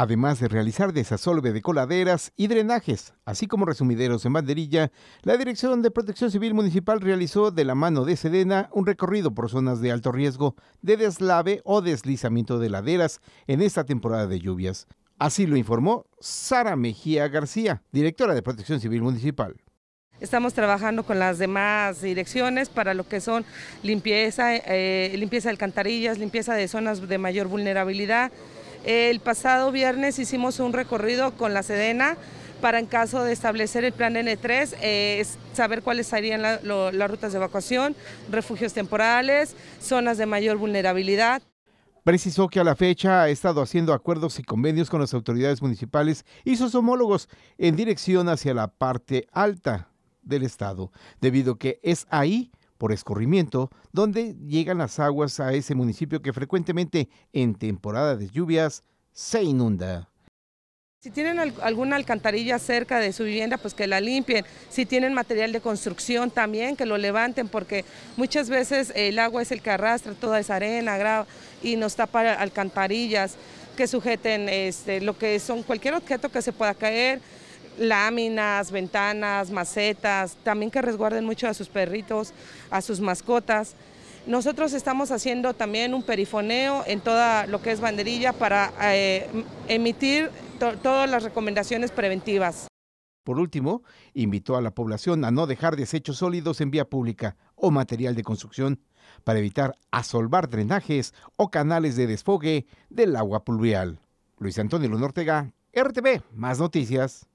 Además de realizar desasolve de coladeras y drenajes, así como resumideros en banderilla, la Dirección de Protección Civil Municipal realizó de la mano de Sedena un recorrido por zonas de alto riesgo de deslave o deslizamiento de laderas en esta temporada de lluvias. Así lo informó Sara Mejía García, directora de Protección Civil Municipal. Estamos trabajando con las demás direcciones para lo que son limpieza, eh, eh, limpieza de alcantarillas, limpieza de zonas de mayor vulnerabilidad, el pasado viernes hicimos un recorrido con la Sedena para en caso de establecer el plan N3, eh, saber cuáles serían las rutas de evacuación, refugios temporales, zonas de mayor vulnerabilidad. Precisó que a la fecha ha estado haciendo acuerdos y convenios con las autoridades municipales y sus homólogos en dirección hacia la parte alta del Estado, debido que es ahí por escorrimiento, donde llegan las aguas a ese municipio que frecuentemente en temporada de lluvias se inunda. Si tienen alguna alcantarilla cerca de su vivienda, pues que la limpien. Si tienen material de construcción también, que lo levanten, porque muchas veces el agua es el que arrastra toda esa arena, grava, y nos tapa alcantarillas, que sujeten este, lo que son cualquier objeto que se pueda caer láminas, ventanas, macetas, también que resguarden mucho a sus perritos, a sus mascotas. Nosotros estamos haciendo también un perifoneo en toda lo que es banderilla para eh, emitir todas las recomendaciones preventivas. Por último, invitó a la población a no dejar desechos sólidos en vía pública o material de construcción para evitar asolvar drenajes o canales de desfogue del agua pluvial. Luis Antonio Ortega, RTV, más noticias.